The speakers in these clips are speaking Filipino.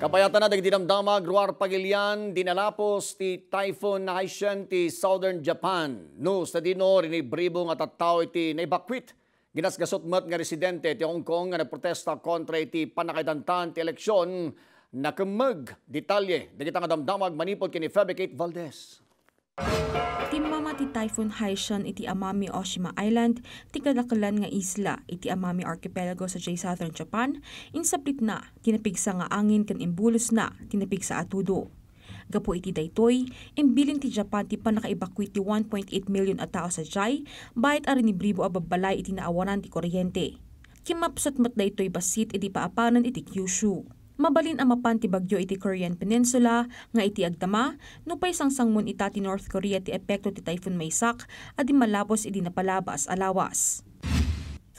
Kapayatan na dagdinamdama, gruar pagilian, dinalapos ti Typhoon na Haitian ti Southern Japan. No, sa dino, rinibribong at ataw iti naibakwit. Ginasgasot mat nga residente ti Hong Kong nga nagprotesta kontra iti panakaidantan ti eleksyon na kumag. Detalye, dagitang damdamag manipod kini Fabricate Valdez. Timama ti Typhoon Haishan iti Amami Oshima Island, ti kadakalan nga isla iti Amami Archipelago sa Jay Southern Japan, insaplit na, tinapigsa nga angin kan imbulos na, tinapigsa atudo. Gapo iti daytoy, imbilin ti Japan ti panakaibakwit ti 1.8 million a tao sa Jay, bayat arin ni Bribo a babalay iti naawanan ti kuryente. Kimapsat matday daytoy basit iti paapanan iti Kyushu mabalin amapan mapan ti bagyo iti Korean Peninsula, nga iti agtama, no pay sangmon ita ti North Korea ti epekto ti Typhoon Maysak, adi malabos idi napalabas alawas.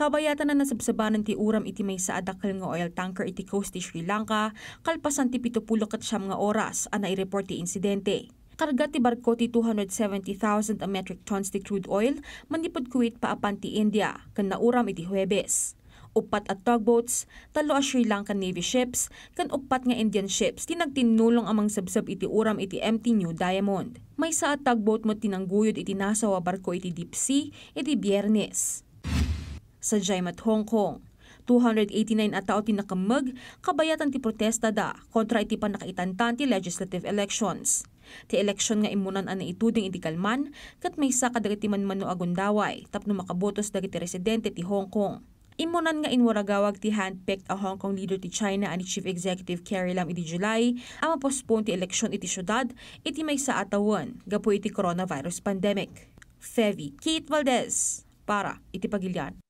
Kabayatan na nasabsabanan ti uram iti may sa adakil nga oil tanker iti coast ti Sri Lanka, kalpasan ti pitupulok at siyam nga oras, ana i-report ti insidente. Karga ti barko ti 270,000 metric tons ti crude oil, manipod Kuwait paapan ti India, kan nauram iti Huwebes upat at tugboats, talo a Sri Lankan Navy ships, kan upat nga Indian ships ti nagtinulong amang sabsab iti uram iti empty New Diamond. May sa at tugboat mo tinangguyod iti nasaw a barko iti deep sea iti biyernes. Sa Jaimat, Hong Kong, 289 at tao tinakamag kabayatan ti protesta da kontra iti panakaitantan ti legislative elections. Ti election nga imunan ana ituding iti kalman kat may sa kadagiti manmano agundaway tapno makabotos dagiti residente ti Hong Kong. Imunan nga inwaragawag ti handpicked a Hong Kong leader ti China ani Chief Executive Carrie Lam iti July ang mapospone ti eleksyon iti syudad iti may sa atawan gapo iti coronavirus pandemic. Fevi Kate Valdez para iti pagilian.